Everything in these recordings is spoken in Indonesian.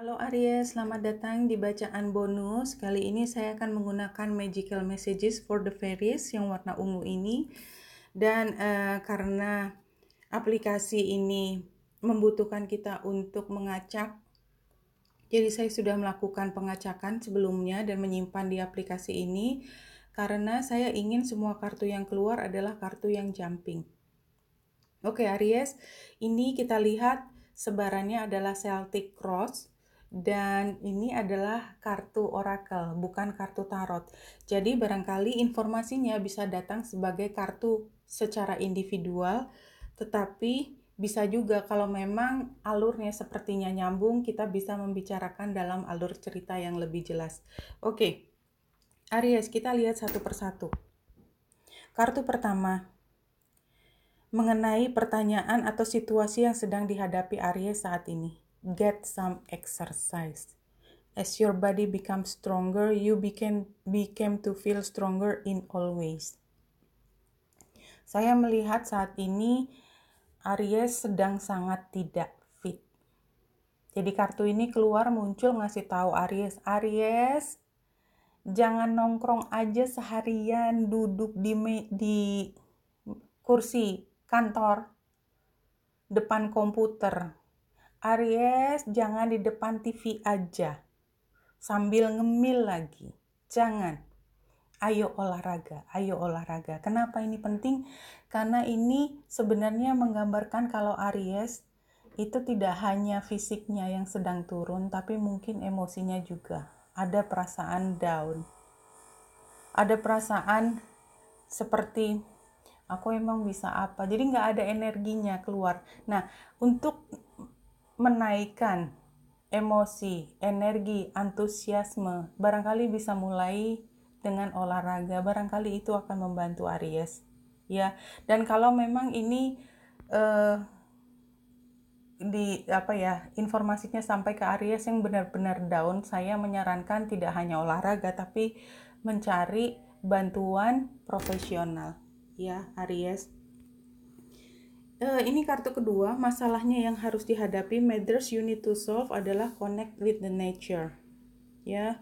Halo Aries, selamat datang di bacaan bonus. Kali ini saya akan menggunakan Magical Messages for the Fairies yang warna ungu ini. Dan uh, karena aplikasi ini membutuhkan kita untuk mengacak, jadi saya sudah melakukan pengacakan sebelumnya dan menyimpan di aplikasi ini karena saya ingin semua kartu yang keluar adalah kartu yang jumping. Oke Aries, ini kita lihat sebarannya adalah Celtic Cross dan ini adalah kartu oracle, bukan kartu tarot. Jadi barangkali informasinya bisa datang sebagai kartu secara individual, tetapi bisa juga kalau memang alurnya sepertinya nyambung, kita bisa membicarakan dalam alur cerita yang lebih jelas. Oke. Aries, kita lihat satu persatu. Kartu pertama, mengenai pertanyaan atau situasi yang sedang dihadapi Aries saat ini get some exercise. As your body becomes stronger, you became, became to feel stronger in all ways. Saya melihat saat ini Aries sedang sangat tidak fit. Jadi kartu ini keluar muncul ngasih tahu Aries, Aries jangan nongkrong aja seharian duduk di me, di kursi kantor depan komputer Aries, jangan di depan TV aja. Sambil ngemil lagi. Jangan. Ayo olahraga, ayo olahraga. Kenapa ini penting? Karena ini sebenarnya menggambarkan kalau Aries itu tidak hanya fisiknya yang sedang turun, tapi mungkin emosinya juga. Ada perasaan down. Ada perasaan seperti aku emang bisa apa. Jadi nggak ada energinya keluar. Nah, untuk menaikkan emosi, energi, antusiasme. Barangkali bisa mulai dengan olahraga, barangkali itu akan membantu Aries. Ya, dan kalau memang ini eh, di apa ya informasinya sampai ke Aries yang benar-benar down, saya menyarankan tidak hanya olahraga tapi mencari bantuan profesional. Ya, Aries. Uh, ini kartu kedua, masalahnya yang harus dihadapi matters you need to solve adalah connect with the nature. Ya, yeah.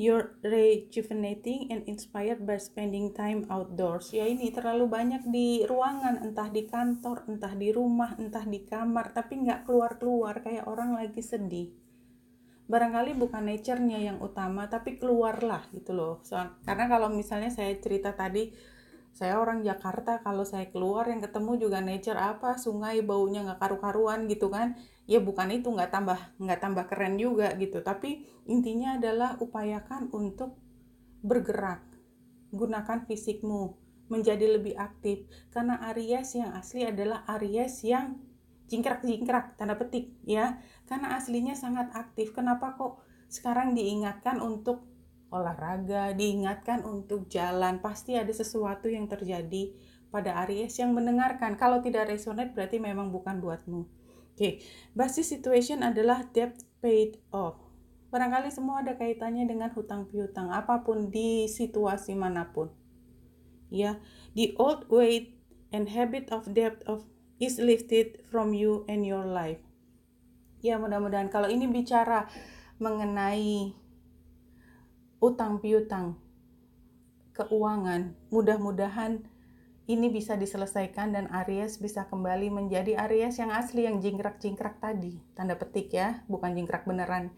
you're rejuvenating and inspired by spending time outdoors. Ya ini terlalu banyak di ruangan, entah di kantor, entah di rumah, entah di kamar, tapi nggak keluar-keluar kayak orang lagi sedih. Barangkali bukan nature-nya yang utama, tapi keluarlah gitu loh. So, karena kalau misalnya saya cerita tadi, saya orang Jakarta kalau saya keluar yang ketemu juga nature apa sungai baunya nggak karu-karuan gitu kan ya bukan itu nggak tambah nggak tambah keren juga gitu tapi intinya adalah upayakan untuk bergerak gunakan fisikmu menjadi lebih aktif karena Aries yang asli adalah Aries yang jingkrak-jingkrak tanda petik ya karena aslinya sangat aktif kenapa kok sekarang diingatkan untuk olahraga, diingatkan untuk jalan. Pasti ada sesuatu yang terjadi pada Aries yang mendengarkan. Kalau tidak resonate berarti memang bukan buatmu. Oke, okay. basis situation adalah debt paid off. Barangkali semua ada kaitannya dengan hutang piutang apapun di situasi manapun. Ya, the old weight and habit of debt of is lifted from you and your life. Ya, mudah-mudahan kalau ini bicara mengenai utang piutang keuangan. Mudah-mudahan ini bisa diselesaikan dan Aries bisa kembali menjadi Aries yang asli yang jingkrak-jingkrak tadi. Tanda petik ya, bukan jingkrak beneran.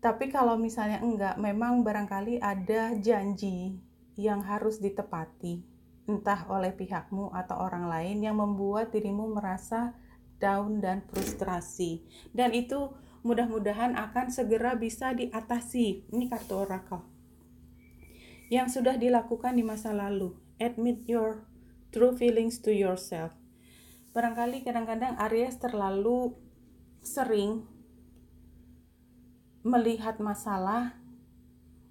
Tapi kalau misalnya enggak, memang barangkali ada janji yang harus ditepati entah oleh pihakmu atau orang lain yang membuat dirimu merasa down dan frustrasi. Dan itu mudah-mudahan akan segera bisa diatasi. Ini kartu oracle. Yang sudah dilakukan di masa lalu. Admit your true feelings to yourself. Barangkali kadang-kadang Aries terlalu sering melihat masalah,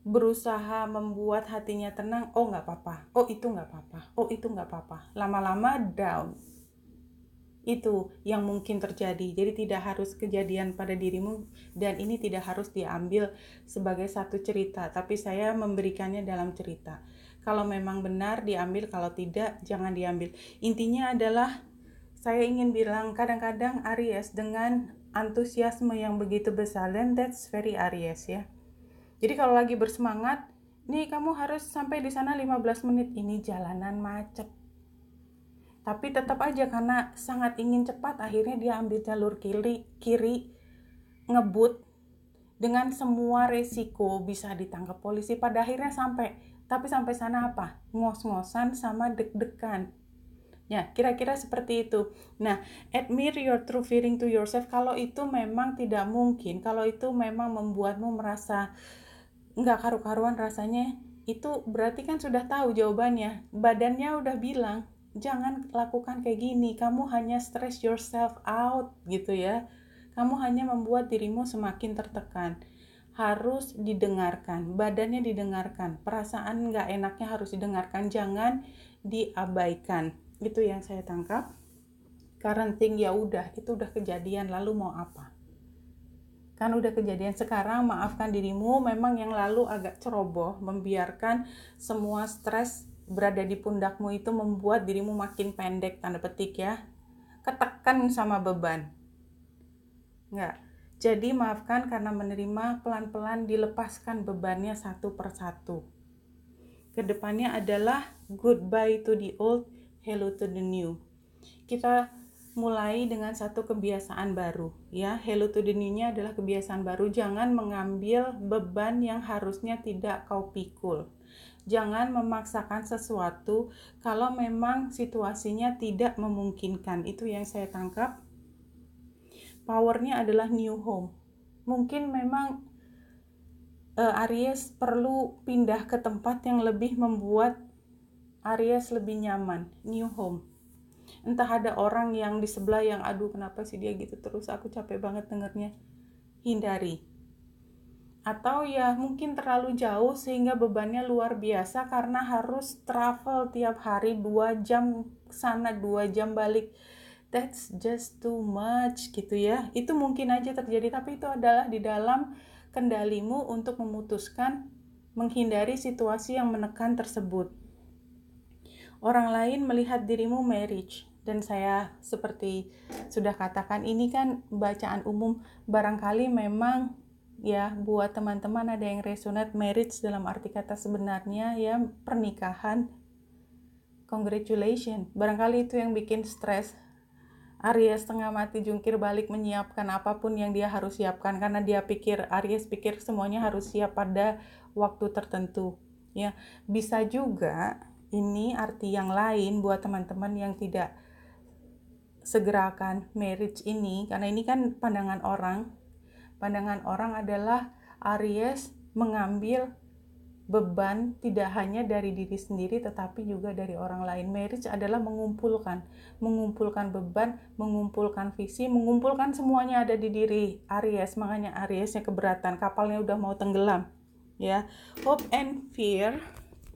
berusaha membuat hatinya tenang, oh nggak apa-apa, oh itu nggak apa-apa, oh itu nggak apa-apa. Lama-lama down, itu yang mungkin terjadi. Jadi tidak harus kejadian pada dirimu dan ini tidak harus diambil sebagai satu cerita, tapi saya memberikannya dalam cerita. Kalau memang benar diambil, kalau tidak jangan diambil. Intinya adalah saya ingin bilang kadang-kadang Aries dengan antusiasme yang begitu besar dan that's very Aries ya. Jadi kalau lagi bersemangat, nih kamu harus sampai di sana 15 menit ini jalanan macet tapi tetap aja karena sangat ingin cepat akhirnya dia ambil jalur kiri kiri ngebut dengan semua resiko bisa ditangkap polisi pada akhirnya sampai tapi sampai sana apa ngos-ngosan sama deg-degan ya kira-kira seperti itu nah admit your true feeling to yourself kalau itu memang tidak mungkin kalau itu memang membuatmu merasa nggak karu-karuan rasanya itu berarti kan sudah tahu jawabannya badannya udah bilang jangan lakukan kayak gini, kamu hanya stress yourself out gitu ya. Kamu hanya membuat dirimu semakin tertekan. Harus didengarkan, badannya didengarkan, perasaan nggak enaknya harus didengarkan, jangan diabaikan. Itu yang saya tangkap. Parenting ya udah, itu udah kejadian, lalu mau apa? kan udah kejadian sekarang maafkan dirimu memang yang lalu agak ceroboh membiarkan semua stres berada di pundakmu itu membuat dirimu makin pendek tanda petik ya ketekan sama beban enggak jadi maafkan karena menerima pelan-pelan dilepaskan bebannya satu persatu kedepannya adalah goodbye to the old hello to the new kita mulai dengan satu kebiasaan baru ya hello to the new-nya adalah kebiasaan baru jangan mengambil beban yang harusnya tidak kau pikul jangan memaksakan sesuatu kalau memang situasinya tidak memungkinkan. Itu yang saya tangkap. Powernya adalah new home. Mungkin memang uh, Aries perlu pindah ke tempat yang lebih membuat Aries lebih nyaman, new home. Entah ada orang yang di sebelah yang aduh kenapa sih dia gitu terus aku capek banget dengernya. Hindari atau ya mungkin terlalu jauh sehingga bebannya luar biasa karena harus travel tiap hari 2 jam sana 2 jam balik that's just too much gitu ya itu mungkin aja terjadi tapi itu adalah di dalam kendalimu untuk memutuskan menghindari situasi yang menekan tersebut orang lain melihat dirimu marriage dan saya seperti sudah katakan ini kan bacaan umum barangkali memang ya buat teman-teman ada yang resonate marriage dalam arti kata sebenarnya ya pernikahan congratulations barangkali itu yang bikin stres Aries setengah mati jungkir balik menyiapkan apapun yang dia harus siapkan karena dia pikir Aries pikir semuanya harus siap pada waktu tertentu ya bisa juga ini arti yang lain buat teman-teman yang tidak segerakan marriage ini karena ini kan pandangan orang Pandangan orang adalah Aries mengambil beban tidak hanya dari diri sendiri tetapi juga dari orang lain. Marriage adalah mengumpulkan, mengumpulkan beban, mengumpulkan visi, mengumpulkan semuanya ada di diri Aries. Makanya Ariesnya keberatan, kapalnya udah mau tenggelam. Ya, hope and fear.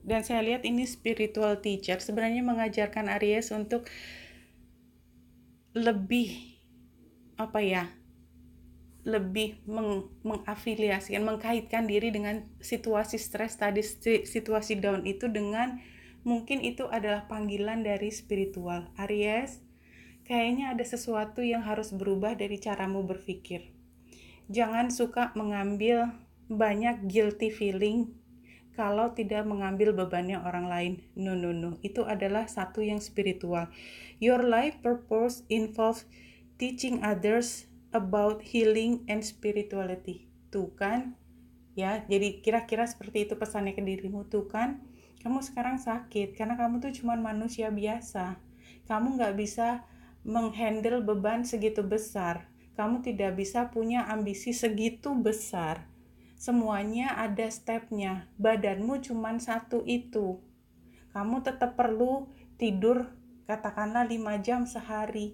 Dan saya lihat ini spiritual teacher sebenarnya mengajarkan Aries untuk lebih apa ya? lebih meng mengafiliasikan, mengkaitkan diri dengan situasi stres tadi, situasi down itu dengan mungkin itu adalah panggilan dari spiritual. Aries, kayaknya ada sesuatu yang harus berubah dari caramu berpikir. Jangan suka mengambil banyak guilty feeling kalau tidak mengambil bebannya orang lain. No, no, no. Itu adalah satu yang spiritual. Your life purpose involves teaching others about healing and spirituality. Tuh kan? Ya, jadi kira-kira seperti itu pesannya ke dirimu tuh kan? Kamu sekarang sakit karena kamu tuh cuma manusia biasa. Kamu nggak bisa menghandle beban segitu besar. Kamu tidak bisa punya ambisi segitu besar. Semuanya ada stepnya. Badanmu cuma satu itu. Kamu tetap perlu tidur katakanlah 5 jam sehari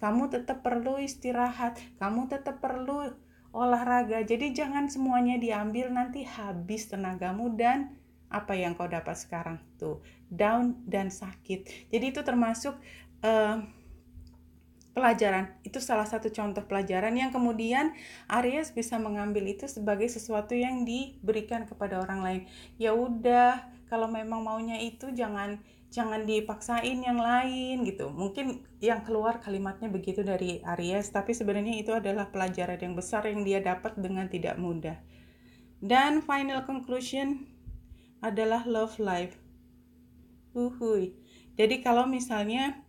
kamu tetap perlu istirahat, kamu tetap perlu olahraga. Jadi jangan semuanya diambil nanti habis tenagamu dan apa yang kau dapat sekarang tuh down dan sakit. Jadi itu termasuk uh, pelajaran. Itu salah satu contoh pelajaran yang kemudian Aries bisa mengambil itu sebagai sesuatu yang diberikan kepada orang lain. Ya udah, kalau memang maunya itu jangan jangan dipaksain yang lain gitu. Mungkin yang keluar kalimatnya begitu dari Aries, tapi sebenarnya itu adalah pelajaran yang besar yang dia dapat dengan tidak mudah. Dan final conclusion adalah love life. Uhuy. Jadi kalau misalnya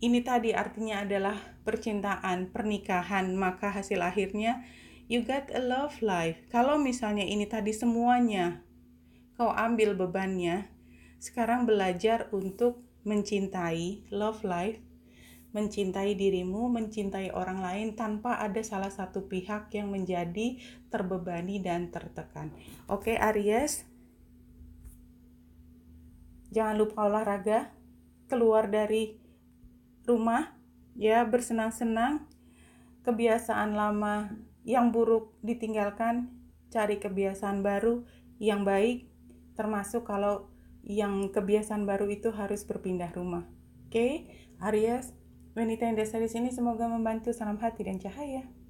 ini tadi artinya adalah percintaan, pernikahan, maka hasil akhirnya you got a love life. Kalau misalnya ini tadi semuanya kau ambil bebannya, sekarang belajar untuk mencintai love life, mencintai dirimu, mencintai orang lain tanpa ada salah satu pihak yang menjadi terbebani dan tertekan. Oke, Aries. Jangan lupa olahraga, keluar dari rumah ya, bersenang-senang. Kebiasaan lama yang buruk ditinggalkan, cari kebiasaan baru yang baik termasuk kalau yang kebiasaan baru itu harus berpindah rumah. Oke, okay? Aries, wanita yang dasar di sini semoga membantu salam hati dan cahaya.